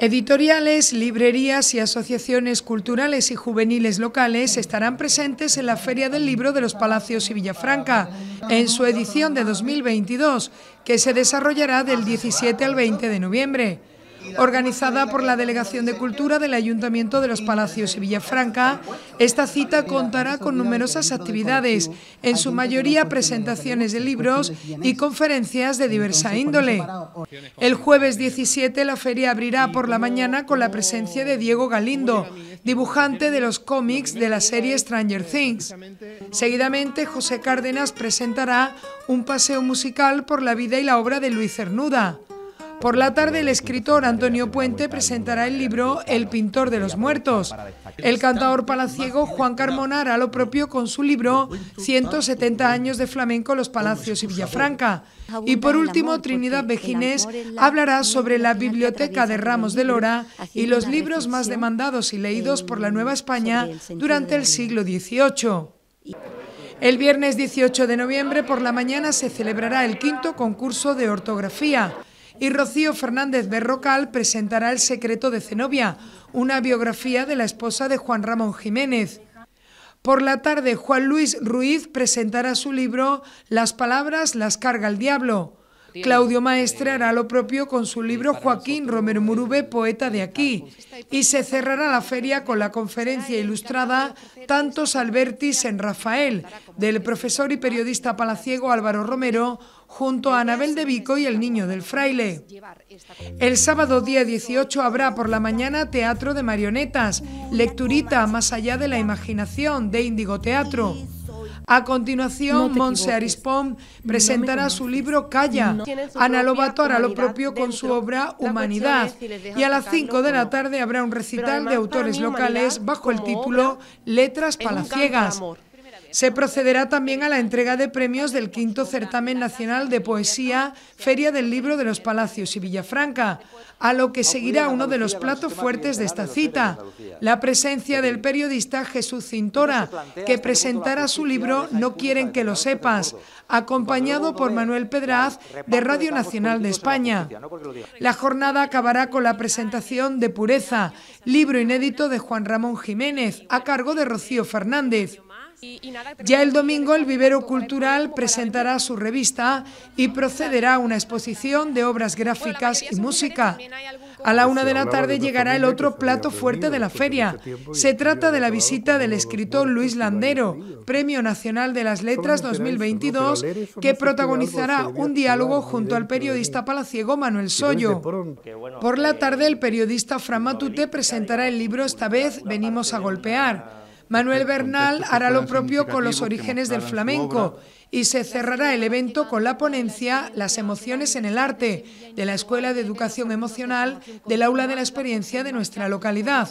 Editoriales, librerías y asociaciones culturales y juveniles locales estarán presentes en la Feria del Libro de los Palacios y Villafranca, en su edición de 2022, que se desarrollará del 17 al 20 de noviembre organizada por la Delegación de Cultura del Ayuntamiento de los Palacios y Villafranca, esta cita contará con numerosas actividades, en su mayoría presentaciones de libros y conferencias de diversa índole. El jueves 17 la feria abrirá por la mañana con la presencia de Diego Galindo, dibujante de los cómics de la serie Stranger Things. Seguidamente, José Cárdenas presentará un paseo musical por la vida y la obra de Luis Cernuda. Por la tarde, el escritor Antonio Puente presentará el libro El pintor de los muertos. El cantador palaciego Juan Carmona hará lo propio con su libro 170 años de flamenco los palacios y Villafranca. Y por último, Trinidad Vejines hablará sobre la biblioteca de Ramos de Lora y los libros más demandados y leídos por la Nueva España durante el siglo XVIII. El viernes 18 de noviembre por la mañana se celebrará el quinto concurso de ortografía. Y Rocío Fernández Berrocal presentará El secreto de Zenobia, una biografía de la esposa de Juan Ramón Jiménez. Por la tarde, Juan Luis Ruiz presentará su libro Las palabras las carga el diablo. Claudio Maestre hará lo propio con su libro Joaquín Romero Murube, poeta de aquí, y se cerrará la feria con la conferencia ilustrada Tantos Albertis en Rafael, del este profesor y periodista palaciego Álvaro Romero, junto a Anabel de Vico y el Niño del Fraile. El sábado día 18 habrá por la mañana teatro de marionetas, lecturita más allá de la imaginación de Índigo Teatro. A continuación, Montse Monse presentará su libro Calla. No. a lo propio con su obra Humanidad. Y a las 5 de la tarde habrá un recital de autores locales bajo el título Letras Palaciegas. Se procederá también a la entrega de premios del quinto certamen nacional de poesía Feria del Libro de los Palacios y Villafranca, a lo que seguirá uno de los platos fuertes de esta cita, la presencia del periodista Jesús Cintora, que presentará su libro No quieren que lo sepas, acompañado por Manuel Pedraz de Radio Nacional de España. La jornada acabará con la presentación de Pureza, libro inédito de Juan Ramón Jiménez, a cargo de Rocío Fernández. Ya el domingo el Vivero Cultural presentará su revista y procederá a una exposición de obras gráficas y música. A la una de la tarde llegará el otro plato fuerte de la feria. Se trata de la visita del escritor Luis Landero, Premio Nacional de las Letras 2022, que este protagonizará un diálogo junto al periodista palaciego Manuel Sollo. Por la tarde el periodista Framatute presentará el libro Esta vez venimos a golpear Manuel Bernal hará lo propio con los orígenes del flamenco y se cerrará el evento con la ponencia Las emociones en el arte de la Escuela de Educación Emocional del Aula de la Experiencia de nuestra localidad.